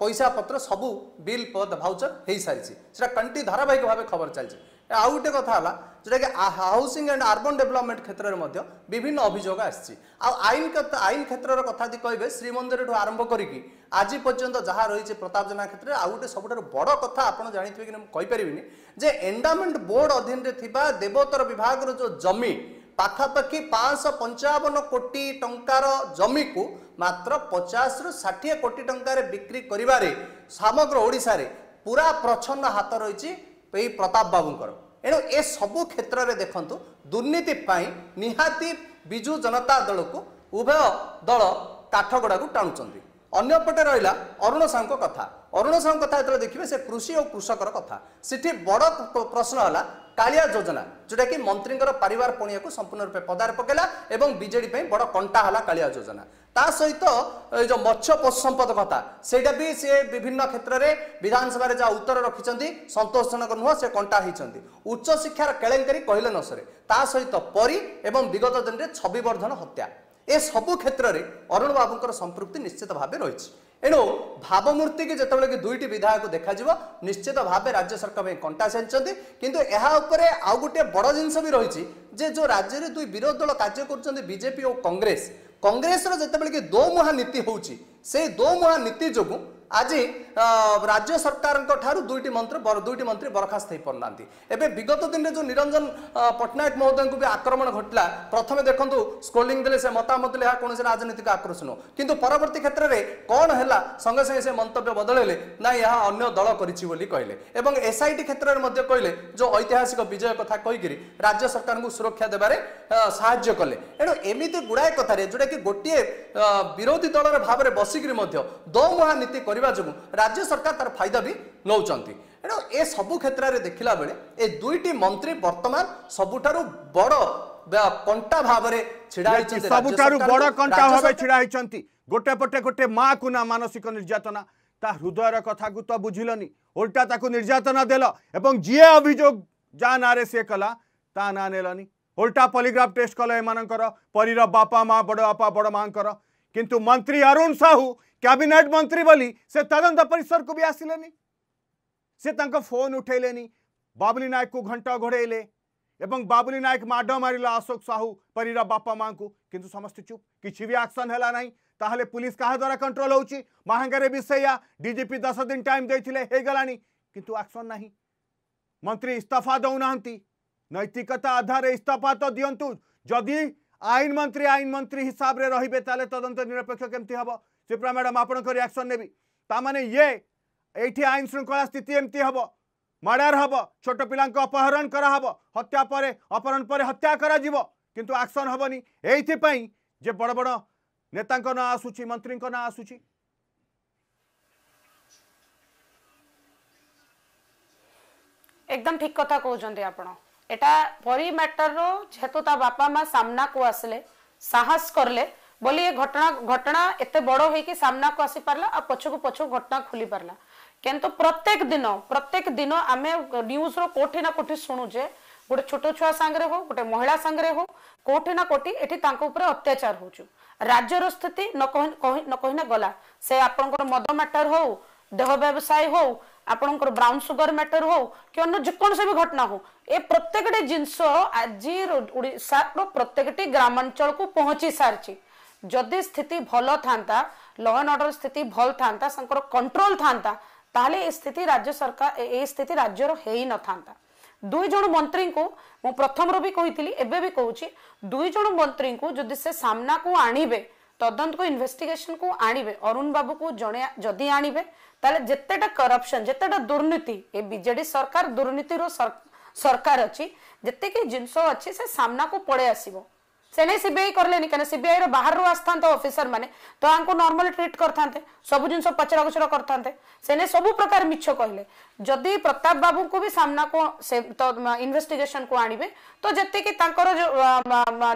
ପଇସା ପତ୍ର ସବୁ ବିଲ୍ ଭାଉଚର୍ ହେଇସାରିଛି ସେଟା କଣ୍ଟି ଧାରାବାହିକ ଭାବେ ଖବର ଚାଲିଛି ଆଉ ଗୋଟେ କଥା ହେଲା ଯେଉଁଟାକି ହାଉସିଂ ଆଣ୍ଡ ଆର୍ବନ ଡେଭଲପମେଣ୍ଟ କ୍ଷେତ୍ରରେ ମଧ୍ୟ ବିଭିନ୍ନ ଅଭିଯୋଗ ଆସିଛି ଆଉ ଆଇନ ଆଇନ କ୍ଷେତ୍ରର କଥା ଯଦି କହିବେ ଶ୍ରୀମନ୍ଦିରଠୁ ଆରମ୍ଭ କରିକି ଆଜି ପର୍ଯ୍ୟନ୍ତ ଯାହା ରହିଛି ପ୍ରତାପ ଜେନା କ୍ଷେତ୍ରରେ ଆଉ ଗୋଟେ ସବୁଠାରୁ ବଡ଼ କଥା ଆପଣ ଜାଣିଥିବେ କି ମୁଁ କହିପାରିବିନି ଯେ ଏଣ୍ଡାମେଣ୍ଟ ବୋର୍ଡ ଅଧୀନରେ ଥିବା ଦେବୋତ୍ତର ବିଭାଗର ଯେଉଁ ଜମି ପାଖାପାଖି ପାଞ୍ଚଶହ ପଞ୍ଚାବନ କୋଟି ଟଙ୍କାର ଜମିକୁ ମାତ୍ର ପଚାଶରୁ ଷାଠିଏ କୋଟି ଟଙ୍କାରେ ବିକ୍ରି କରିବାରେ ସମଗ୍ର ଓଡ଼ିଶାରେ ପୁରା ପ୍ରଚ୍ଛନ୍ନ ହାତ ରହିଛି ପି ପ୍ରତାପ ବାବୁଙ୍କର ଏଣୁ ଏସବୁ କ୍ଷେତ୍ରରେ ଦେଖନ୍ତୁ ଦୁର୍ନୀତି ପାଇଁ ନିହାତି ବିଜୁ ଜନତା ଦଳକୁ ଉଭୟ ଦଳ କାଠଗୋଡ଼ାକୁ ଟାଣୁଛନ୍ତି ଅନ୍ୟପଟେ ରହିଲା ଅରୁଣ ସାହୁଙ୍କ କଥା ଅରୁଣ ସାହୁଙ୍କ କଥା ଯେତେବେଳେ ଦେଖିବେ ସେ କୃଷି ଓ କୃଷକର କଥା ସେଠି ବଡ଼ ପ୍ରଶ୍ନ ହେଲା କାଳିଆ ଯୋଜନା ଯେଉଁଟାକି ମନ୍ତ୍ରୀଙ୍କର ପାରିବାର ପଣିଆକୁ ସମ୍ପୂର୍ଣ୍ଣ ରୂପେ ପଦାରେ ପକାଇଲା ଏବଂ ବିଜେଡି ପାଇଁ ବଡ଼ କଣ୍ଟା ହେଲା କାଳିଆ ଯୋଜନା ତା ସହିତ ଏ ଯେଉଁ ମତ୍ସ୍ୟ ପଶୁ ସମ୍ପଦ କଥା ସେଇଟା ବି ସେ ବିଭିନ୍ନ କ୍ଷେତ୍ରରେ ବିଧାନସଭାରେ ଯାହା ଉତ୍ତର ରଖିଛନ୍ତି ସନ୍ତୋଷଜନକ ନୁହଁ ସେ କଣ୍ଟା ହେଇଛନ୍ତି ଉଚ୍ଚଶିକ୍ଷାର କେଳେଙ୍କାରୀ କହିଲେ ନ ସରେ ତା ସହିତ ପରୀ ଏବଂ ବିଗତ ଦିନରେ ଛବିବର୍ଦ୍ଧନ ହତ୍ୟା ଏସବୁ କ୍ଷେତ୍ରରେ ଅରୁଣ ବାବୁଙ୍କର ସମ୍ପୃକ୍ତି ନିଶ୍ଚିତ ଭାବେ ରହିଛି ଏଣୁ ଭାବମୂର୍ତ୍ତିକି ଯେତେବେଳେ କି ଦୁଇଟି ବିଧାୟକ ଦେଖାଯିବ ନିଶ୍ଚିତ ଭାବେ ରାଜ୍ୟ ସରକାର ପାଇଁ କଣ୍ଟା ସାଜିଛନ୍ତି କିନ୍ତୁ ଏହା ଉପରେ ଆଉ ଗୋଟିଏ ବଡ଼ ଜିନିଷ ବି ରହିଛି ଯେ ଯେଉଁ ରାଜ୍ୟରେ ଦୁଇ ବିରୋଧୀ ଦଳ କାର୍ଯ୍ୟ କରୁଛନ୍ତି ବିଜେପି ଓ କଂଗ୍ରେସ କଂଗ୍ରେସର ଯେତେବେଳେ କି ଦୋମୁହାଁ ନୀତି ହେଉଛି ସେଇ ଦୋମୁହାଁ ନୀତି ଯୋଗୁଁ ଆଜି ରାଜ୍ୟ ସରକାରଙ୍କ ଠାରୁ ଦୁଇଟି ମନ୍ତ୍ରୀ ଦୁଇଟି ମନ୍ତ୍ରୀ ବରଖାସ୍ତ ହୋଇପାରୁନାହାନ୍ତି ଏବେ ବିଗତ ଦିନରେ ଯେଉଁ ନିରଞ୍ଜନ ପଟ୍ଟନାୟକ ମହୋଦୟଙ୍କୁ ବି ଆକ୍ରମଣ ଘଟିଲା ପ୍ରଥମେ ଦେଖନ୍ତୁ ସ୍କୋଲିଂ ଦେଲେ ସେ ମତାମତ ଦେଲେ ଏହା କୌଣସି ରାଜନୈତିକ ଆକ୍ରୋଶ ନୁହଁ କିନ୍ତୁ ପରବର୍ତ୍ତୀ କ୍ଷେତ୍ରରେ କ'ଣ ହେଲା ସଙ୍ଗେ ସଙ୍ଗେ ସେ ମନ୍ତବ୍ୟ ବଦଳେଇଲେ ନା ଏହା ଅନ୍ୟ ଦଳ କରିଛି ବୋଲି କହିଲେ ଏବଂ ଏସ୍ଆଇଟି କ୍ଷେତ୍ରରେ ମଧ୍ୟ କହିଲେ ଯେଉଁ ଐତିହାସିକ ବିଜୟ କଥା କହିକିରି ରାଜ୍ୟ ସରକାରଙ୍କୁ ସୁରକ୍ଷା ଦେବାରେ ସାହାଯ୍ୟ କଲେ ଏଣୁ ଏମିତି ଗୁଡ଼ାଏ କଥାରେ ଯେଉଁଟାକି ଗୋଟିଏ ବିରୋଧୀ ଦଳର ଭାବରେ ବସିକିରି ମଧ୍ୟ ଦୋମୁହା ନୀତି କରିବା ଯୋଗୁଁ ରାଜ୍ୟ ସରକାର ତାର ଫାଇଦା ବି ନେଉଛନ୍ତି ଏଣୁ ଏସବୁ କ୍ଷେତ୍ରରେ ଦେଖିଲା ବେଳେ ଏ ଦୁଇଟି ମନ୍ତ୍ରୀ ବର୍ତ୍ତମାନ ସବୁଠାରୁ ବଡ଼ କଣ୍ଟା ଭାବରେ ଛିଡ଼ା ହେଇଛନ୍ତି ସବୁଠାରୁ ବଡ଼ କଣ୍ଟା ଭାବେ ଛିଡ଼ା ହେଇଛନ୍ତି ଗୋଟେ ପଟେ ଗୋଟେ ମାଆକୁ ନା ମାନସିକ ନିର୍ଯାତନା ତା ହୃଦୟର କଥାକୁ ତ ବୁଝିଲନି ଓଲଟା ତାକୁ ନିର୍ଯାତନା ଦେଲ ଏବଂ ଯିଏ ଅଭିଯୋଗ ଯାହା ନାଁରେ ସେ କଲା ତା ନାଁ ନେଲନି ଓଲଟା ପଲିଗ୍ରାଫ ଟେଷ୍ଟ କଲ ଏମାନଙ୍କର ପରୀର ବାପା ମା' ବଡ଼ ବାପା ବଡ଼ ମାଆଙ୍କର କିନ୍ତୁ ମନ୍ତ୍ରୀ ଅରୁଣ ସାହୁ कैबिनेट मंत्री बोली से तदंत परिसर को भी आसिले से फोन उठेले बाबुली नायक को घंट घोड़े एवं बाबुली नायक माड मारा अशोक साहू परीर बापा माँ को कितु समस्त चुप किसी भी आक्शन है तेल पुलिस कहा द्वारा कंट्रोल होहांगे भी सैया डीजीपी दस दिन टाइम देगला कितु आक्शन ना मंत्री इस्तफा दौना नैतिकता आधार इस्तफा तो दिंतु जदि आईन मंत्री आईन मंत्री हिसाब से रे तदंत निरपेक्ष केमती हाँ त्रिपुरा मैडम आपणकर रियाक्शन नेबी ताने ये ये आईन श्रृंखला स्थिति एमती हम मर्डर हम छोट पा अपहरण कराव हत्या पर अपहरण पर हत्या कर किंतु आक्शन हेनी यही जे बड़ बड़ नेता ना मंत्री ना आसूँ एकदम ठीक कथा कहते आप परी मैटर जेहेतु ता बापा माँ सामना को आसले साहस करले बोली ये घटना घटना एत बड़ हो को आसी पार्ला आ पछक पछ घटना खुली पार्ला कि प्रत्येक दिन प्रत्येक दिन आम न्यूज रोठी ना कौटी शुणुजे गोटे छोट छुआ सांगे हो गए महिला सांगे हो कौटी ना कौटी एटी अत्याचार हो राज्य स्थिति न कहना गला से आपंकर मद मैटर हो देह व्यवसाय हो आपंकर ब्राउन सुगर मैटर हो कि जोकोसी भी घटना हो ये प्रत्येक जिनस आज प्रत्येक ग्रामांचल को पहुंची सारी जदि स्थित भल था ल एंड अर्डर स्थित भल था कंट्रोल था स्थित राज्य सरकार ए स्थित राज्यर हो न था दुईज मंत्री को मु प्रथम भी कही भी एवं कौच दुईज मंत्री को जदि से सामना को आणवे तदंत को इनभेस्टिगेसन को आणवे अरुण बाबू को जड़े जदि आणवे तेल जितेटा करपसन जितेटा दुर्नीति ए बीजेडी सरकार दुर्नीतिर सरकार अच्छी जितकी जिनस अच्छी से सामना को पड़े आसो से सीबीआई कर लेनी क्या सीबीआई रू आ अफिसर मैंने तो आपको नर्माली ट्रिट करते सब जिन पचरा गुचरा करते सेने सब प्रकार मिछ कहले जदि प्रताप बाबू को भी सामना को से तो इन्वेस्टिगेशन को आने तो जी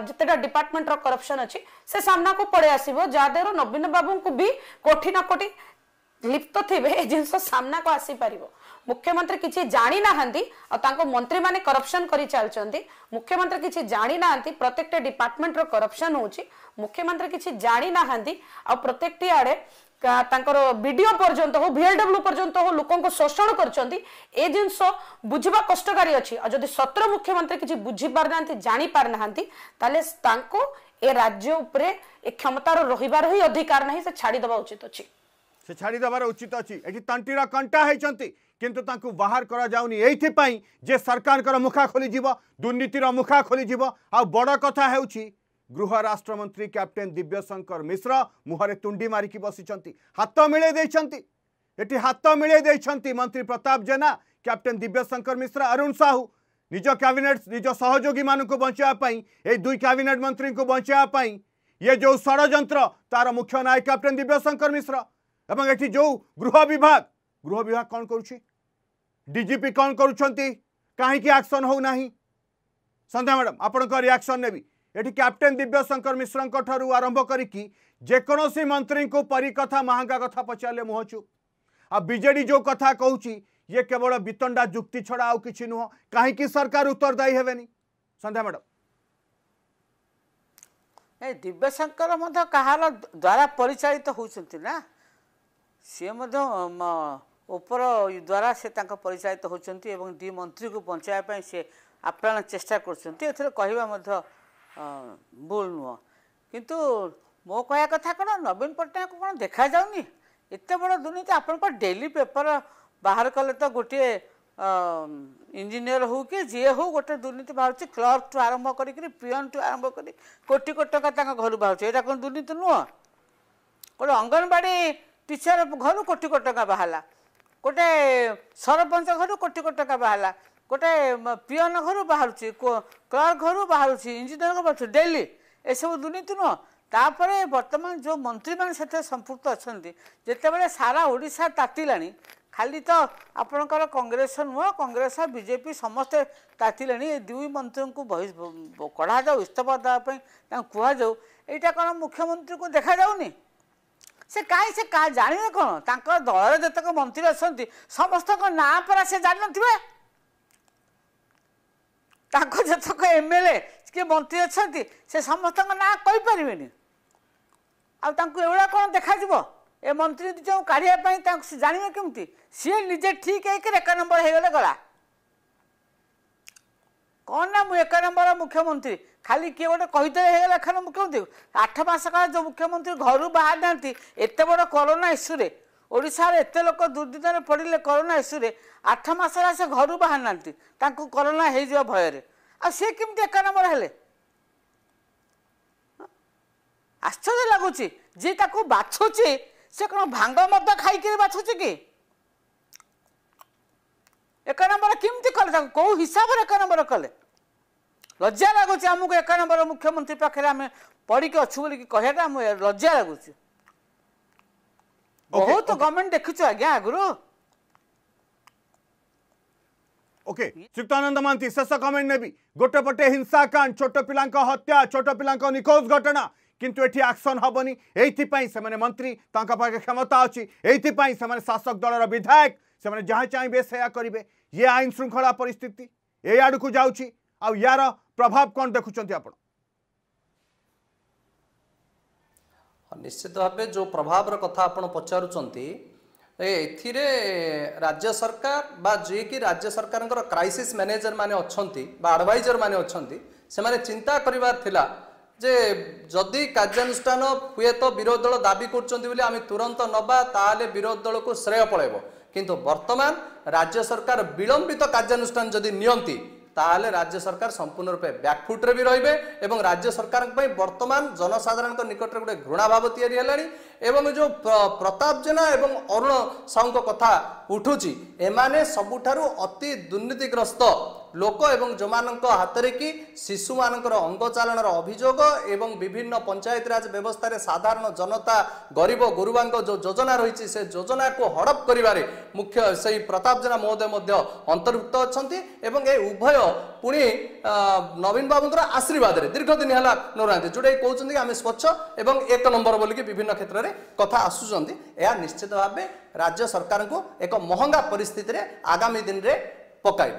जितेटा डिपार्टमेंट करपसन अच्छी से सामना को पड़े आसो जहाद नवीन बाबू को भी कोठी ना कोठी लिप्त थे जिनस को आसी पार्टी ମୁଖ୍ୟମନ୍ତ୍ରୀ କିଛି ଜାଣିନାହାନ୍ତି ଆଉ ତାଙ୍କ ମନ୍ତ୍ରୀମାନେ କରପ୍ସନ୍ କରି ଚାଲିଛନ୍ତି ମୁଖ୍ୟମନ୍ତ୍ରୀ କିଛି ଜାଣିନାହାନ୍ତି ପ୍ରତ୍ୟେକଟା ଡିପାର୍ଟମେଣ୍ଟର କରପ୍ସନ୍ ହେଉଛି ମୁଖ୍ୟମନ୍ତ୍ରୀ କିଛି ଜାଣିନାହାନ୍ତି ଆଉ ପ୍ରତ୍ୟେକଟି ଆଡ଼େ ତାଙ୍କର ବିଡିଓ ପର୍ଯ୍ୟନ୍ତ ହଉ ଭିଏଲଡବ୍ଲ୍ୟୁ ପର୍ଯ୍ୟନ୍ତ ହଉ ଲୋକଙ୍କୁ ଶୋଷଣ କରୁଛନ୍ତି ଏ ଜିନିଷ ବୁଝିବା କଷ୍ଟକାରୀ ଅଛି ଆଉ ଯଦି ସତର ମୁଖ୍ୟମନ୍ତ୍ରୀ କିଛି ବୁଝିପାରୁନାହାନ୍ତି ଜାଣିପାରୁନାହାନ୍ତି ତାହେଲେ ତାଙ୍କୁ ଏ ରାଜ୍ୟ ଉପରେ ଏ କ୍ଷମତାର ରହିବାର ହିଁ ଅଧିକାର ନାହିଁ ସେ ଛାଡ଼ିଦେବା ଉଚିତ ଅଛି ସେ ଛାଡ଼ିଦେବାର ଉଚିତ ଅଛି ଏଠି ତଣ୍ଟିର କଣ୍ଟା ହେଇଛନ୍ତି किंतु ताकु बाहर करा जाऊनी पाई जे सरकार मुखा खोली दुर्नीतिर मुखा खोली आड़ कथा हो गृह राष्ट्रमंत्री कैप्टेन दिव्यशंकर मिश्र मुहरें तुंडी मारिकी बसी हाथ मिले एटी हाथ मिले मंत्री प्रताप जेना कैप्टेन दिव्यशंकर मिश्र अरुण साहू निज कैबिनेट निज सहयोगी मानक बचाई दुई कैबिनेट मंत्री को बचाई ये जो षड़ तार मुख्य नायक कैप्टेन दिव्यशंकर मिश्र एवं ये जो गृह विभाग गृह विभाग कौन करुच्छी डीजीपी कौन कर आक्शन हो सन्ध्या मैडम आपण रियाक्शन ने भी ये कैप्टेन दिव्यशंकर मिश्र आरंभ करी जेकोसी मंत्री को परी कथा महंगा कथा पचारे मुहचु आ जो कथा कहूँ ये केवल बीतंडा जुक्ति छड़ा आउ कि नुह कहीं सरकार उत्तरदायी हेनी सन्ध्या मैडम ए दिव्यशंकर द्वारा परिचालित तो ना सी ଉପର ଦ୍ୱାରା ସେ ତାଙ୍କ ପରିଚାଳିତ ହେଉଛନ୍ତି ଏବଂ ଦୁଇ ମନ୍ତ୍ରୀକୁ ବଞ୍ଚାଇବା ପାଇଁ ସେ ଆପ୍ରାଣ ଚେଷ୍ଟା କରୁଛନ୍ତି ଏଥିରେ କହିବା ମଧ୍ୟ ଭୁଲ ନୁହଁ କିନ୍ତୁ ମୋ କହିବା କଥା କ'ଣ ନବୀନ ପଟ୍ଟନାୟକ କ'ଣ ଦେଖାଯାଉନି ଏତେ ବଡ଼ ଦୁର୍ନୀତି ଆପଣଙ୍କ ଡେଲି ପେପର ବାହାର କଲେ ତ ଗୋଟିଏ ଇଞ୍ଜିନିୟର ହେଉ କି ଯିଏ ହଉ ଗୋଟେ ଦୁର୍ନୀତି ବାହାରୁଛି କ୍ଲର୍କଠୁ ଆରମ୍ଭ କରିକିରି ପିଅନଠୁ ଆରମ୍ଭ କରି କୋଟି କୋଟି ଟଙ୍କା ତାଙ୍କ ଘରୁ ବାହାରୁଛି ଏଇଟା କ'ଣ ଦୁର୍ନୀତି ନୁହଁ ଗୋଟେ ଅଙ୍ଗନବାଡ଼ି ଟିଚର ଘରୁ କୋଟି କୋଟି ଟଙ୍କା ବାହାରିଲା ଗୋଟେ ସରପଞ୍ଚ ଘରୁ କୋଟି କୋଟି ଟଙ୍କା ବାହାରିଲା ଗୋଟେ ପିଅନ ଘରୁ ବାହାରୁଛି କ୍ଲର୍କ ଘରୁ ବାହାରୁଛି ଇଞ୍ଜିନିୟରଙ୍କ ବାହାରୁଛି ଡେଲି ଏସବୁ ଦୁର୍ନୀତି ନୁହଁ ତାପରେ ବର୍ତ୍ତମାନ ଯେଉଁ ମନ୍ତ୍ରୀମାନେ ସେଥିରେ ସମ୍ପୃକ୍ତ ଅଛନ୍ତି ଯେତେବେଳେ ସାରା ଓଡ଼ିଶା ତାତିଲାଣି ଖାଲି ତ ଆପଣଙ୍କର କଂଗ୍ରେସ ନୁହଁ କଂଗ୍ରେସ ବିଜେପି ସମସ୍ତେ ତାତିଲେଣି ଏ ଦୁଇ ମନ୍ତ୍ରୀଙ୍କୁ ବହି କଢ଼ାଯାଉ ଇସ୍ତଫା ଦେବା ପାଇଁ ତାଙ୍କୁ କୁହାଯାଉ ଏଇଟା କ'ଣ ମୁଖ୍ୟମନ୍ତ୍ରୀଙ୍କୁ ଦେଖାଯାଉନି ସେ କାହିଁ ସେ କାହା ଜାଣିବେ କ'ଣ ତାଙ୍କ ଦଳରେ ଯେତେକ ମନ୍ତ୍ରୀ ଅଛନ୍ତି ସମସ୍ତଙ୍କ ନାଁ ପରା ସେ ଜାଣିନଥିବେ ତାଙ୍କ ଯେତେକ ଏମ ଏଲ ଏ କିଏ ମନ୍ତ୍ରୀ ଅଛନ୍ତି ସେ ସମସ୍ତଙ୍କ ନାଁ କହିପାରିବେନି ଆଉ ତାଙ୍କୁ ଏଗୁଡ଼ା କ'ଣ ଦେଖାଯିବ ଏ ମନ୍ତ୍ରୀ ଯେଉଁ କାଢ଼ିବା ପାଇଁ ତାଙ୍କୁ ସେ ଜାଣିବେ କେମିତି ସିଏ ନିଜେ ଠିକ୍ ହେଇକି ଏକ ନମ୍ବର ହେଇଗଲେ ଗଲା କ'ଣ ନା ମୁଁ ଏକ ନମ୍ବର ମୁଖ୍ୟମନ୍ତ୍ରୀ ଖାଲି କିଏ ଗୋଟେ କହିଦେବେ ହେଇଗଲା ଖାଲି ମୁଖ୍ୟମନ୍ତ୍ରୀ ଆଠ ମାସ କାଳେ ଯେଉଁ ମୁଖ୍ୟମନ୍ତ୍ରୀ ଘରୁ ବାହାରି ନାହାନ୍ତି ଏତେ ବଡ଼ କରୋନା ଇସ୍ୟୁରେ ଓଡ଼ିଶାରେ ଏତେ ଲୋକ ଦୁର୍ଦିନରେ ପଡ଼ିଲେ କରୋନା ଇସ୍ୟୁରେ ଆଠ ମାସ ହେଲା ସେ ଘରୁ ବାହାରି ନାହାନ୍ତି ତାଙ୍କୁ କରୋନା ହେଇଯିବ ଭୟରେ ଆଉ ସେ କେମିତି ଏକ ନମ୍ବର ହେଲେ ଆଶ୍ଚର୍ଯ୍ୟ ଲାଗୁଛି ଯିଏ ତାକୁ ବାଛୁଛି ସେ କ'ଣ ଭାଙ୍ଗ ମଦ ଖାଇକିରି ବାଛୁଛି କି ଏକ ନମ୍ବର କେମିତି କଲେ ତାଙ୍କୁ କେଉଁ ହିସାବରେ ଏକ ନମ୍ବର କଲେ लज्जा लगुच आमको एक नंबर मुख्यमंत्री पाखे आम पढ़ी अच्छू बोल कह लज्जा लगुच बहुत गवर्नमेंट देखु आज्ञा आगु ओके चित्तानंद महांती शेष कमेंट ने गोटेपटे हिंसाकांड छोट पा हत्या छोट पा निखोज घटना किंतु ये आक्शन हेनी ये मंत्री पाखे क्षमता अच्छी ये शासक दल विधायक से जहाँ चाहिए से करेंगे ये आईन श्रृंखला परिस्थिति ये आड़ को जाऊँगी ଆଉ ୟାର ପ୍ରଭାବ କ'ଣ ଦେଖୁଛନ୍ତି ଆପଣ ନିଶ୍ଚିତ ଭାବେ ଯେଉଁ ପ୍ରଭାବର କଥା ଆପଣ ପଚାରୁଛନ୍ତି ଏଥିରେ ରାଜ୍ୟ ସରକାର ବା ଯିଏକି ରାଜ୍ୟ ସରକାରଙ୍କର କ୍ରାଇସିସ୍ ମ୍ୟାନେଜର ମାନେ ଅଛନ୍ତି ବା ଆଡ଼ଭାଇଜର ମାନେ ଅଛନ୍ତି ସେମାନେ ଚିନ୍ତା କରିବାର ଥିଲା ଯେ ଯଦି କାର୍ଯ୍ୟାନୁଷ୍ଠାନ ହୁଏତ ବିରୋଧୀ ଦଳ ଦାବି କରୁଛନ୍ତି ବୋଲି ଆମେ ତୁରନ୍ତ ନେବା ତାହେଲେ ବିରୋଧୀ ଦଳକୁ ଶ୍ରେୟ ପଳାଇବ କିନ୍ତୁ ବର୍ତ୍ତମାନ ରାଜ୍ୟ ସରକାର ବିଳମ୍ବିତ କାର୍ଯ୍ୟାନୁଷ୍ଠାନ ଯଦି ନିଅନ୍ତି ତାହେଲେ ରାଜ୍ୟ ସରକାର ସମ୍ପୂର୍ଣ୍ଣ ରୂପେ ବ୍ୟାକଫୁଟ୍ରେ ବି ରହିବେ ଏବଂ ରାଜ୍ୟ ସରକାରଙ୍କ ପାଇଁ ବର୍ତ୍ତମାନ ଜନସାଧାରଣଙ୍କ ନିକଟରେ ଗୋଟେ ଘୃଣାଭାବ ତିଆରି ହେଲାଣି ଏବଂ ଯେଉଁ ପ୍ରତାପ ଜେନା ଏବଂ ଅରୁଣ ସାହୁଙ୍କ କଥା ଉଠୁଛି ଏମାନେ ସବୁଠାରୁ ଅତି ଦୁର୍ନୀତିଗ୍ରସ୍ତ ଲୋକ ଏବଂ ଯେଉଁମାନଙ୍କ ହାତରେ କି ଶିଶୁମାନଙ୍କର ଅଙ୍ଗ ଚାଳନର ଅଭିଯୋଗ ଏବଂ ବିଭିନ୍ନ ପଞ୍ଚାୟତିରାଜ ବ୍ୟବସ୍ଥାରେ ସାଧାରଣ ଜନତା ଗରିବ ଗୁରୁବାଙ୍କ ଯେଉଁ ଯୋଜନା ରହିଛି ସେ ଯୋଜନାକୁ ହଡ଼ପ କରିବାରେ ମୁଖ୍ୟ ସେହି ପ୍ରତାପ ଜେନା ମହୋଦୟ ମଧ୍ୟ ଅନ୍ତର୍ଭୁକ୍ତ ଅଛନ୍ତି ଏବଂ ଏ ଉଭୟ ପୁଣି ନବୀନ ବାବୁଙ୍କର ଆଶୀର୍ବାଦରେ ଦୀର୍ଘଦିନ ହେଲା ନେଉନାହାନ୍ତି ଯେଉଁଟାକି କହୁଛନ୍ତି ଆମେ ସ୍ୱଚ୍ଛ ଏବଂ ଏକ ନମ୍ବର ବୋଲିକି ବିଭିନ୍ନ କ୍ଷେତ୍ରରେ କଥା ଆସୁଛନ୍ତି ଏହା ନିଶ୍ଚିତ ଭାବେ ରାଜ୍ୟ ସରକାରଙ୍କୁ ଏକ ମହଙ୍ଗା ପରିସ୍ଥିତିରେ ଆଗାମୀ ଦିନରେ ପକାଇବ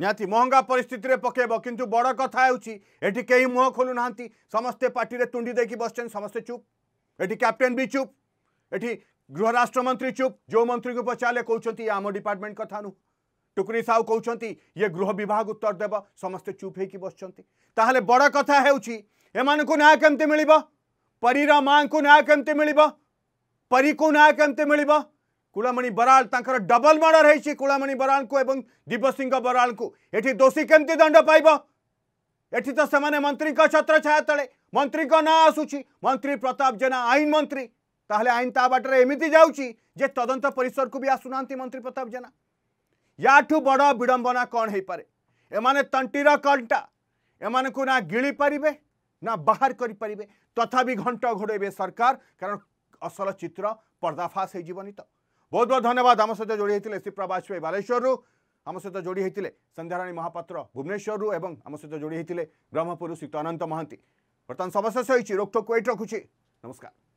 ନିହାତି ମହଙ୍ଗା ପରିସ୍ଥିତିରେ ପକାଇବ କିନ୍ତୁ ବଡ଼ କଥା ହେଉଛି ଏଠି କେହି ମୁହଁ ଖୋଲୁନାହାନ୍ତି ସମସ୍ତେ ପାଟିରେ ତୁଣ୍ଡି ଦେଇକି ବସିଛନ୍ତି ସମସ୍ତେ ଚୁପ୍ ଏଠି କ୍ୟାପ୍ଟେନ୍ ବି ଚୁପ୍ ଏଠି ଗୃହ ରାଷ୍ଟ୍ରମନ୍ତ୍ରୀ ଚୁପ୍ ଯେଉଁ ମନ୍ତ୍ରୀଙ୍କୁ ପଚାରିଲେ କହୁଛନ୍ତି ଆମ ଡିପାର୍ଟମେଣ୍ଟ କଥା ନୁହଁ टुकुनी साहू कहते ये गृह विभाग उत्तर देव समस्त चुप हो बस बड़ कथा होय कमी मिल परी माँ को न्याय कमी मिल परी को न्याय कमी मिल कूलमणि बराल तर डबल मर्डर है कूलमणि बराल को और दिव्य सिंह बराल को ये दोषी केमती दंड पाइब एटी तो सेने मंत्री छत्र छाय ते मंत्री ना आसूँ मंत्री प्रताप जेना आईन मंत्री तालोले आईन ताटे एमती जाऊँच तदंत पर भी आसूना मंत्री प्रताप जेना ୟାଠୁ ବଡ଼ ବିଡ଼ମ୍ବନା କ'ଣ ହେଇପାରେ ଏମାନେ ତଣ୍ଟିର କଣ୍ଟା ଏମାନଙ୍କୁ ନା ଗିଳି ପାରିବେ ନା ବାହାର କରିପାରିବେ ତଥାପି ଘଣ୍ଟ ଘୋଡ଼େଇବେ ସରକାର କାରଣ ଅସଲ ଚିତ୍ର ପର୍ଦ୍ଦାଫାସ୍ ହେଇଯିବନି ତ ବହୁତ ବହୁତ ଧନ୍ୟବାଦ ଆମ ସହିତ ଯୋଡ଼ି ହେଇଥିଲେ ଶ୍ରୀପ୍ରଭା ବାଜପେୟୀ ବାଲେଶ୍ୱରରୁ ଆମ ସହିତ ଯୋଡ଼ି ହେଇଥିଲେ ସନ୍ଧ୍ୟାରାଣୀ ମହାପାତ୍ର ଭୁବନେଶ୍ୱରରୁ ଏବଂ ଆମ ସହିତ ଯୋଡ଼ି ହେଇଥିଲେ ବ୍ରହ୍ମପୁର ଶ୍ରୀତ ଅନନ୍ତ ମହାନ୍ତି ବର୍ତ୍ତମାନ ସବଶେଷ ହୋଇଛି ରୋକଠୋକ ୱେଟ୍ ରଖୁଛି ନମସ୍କାର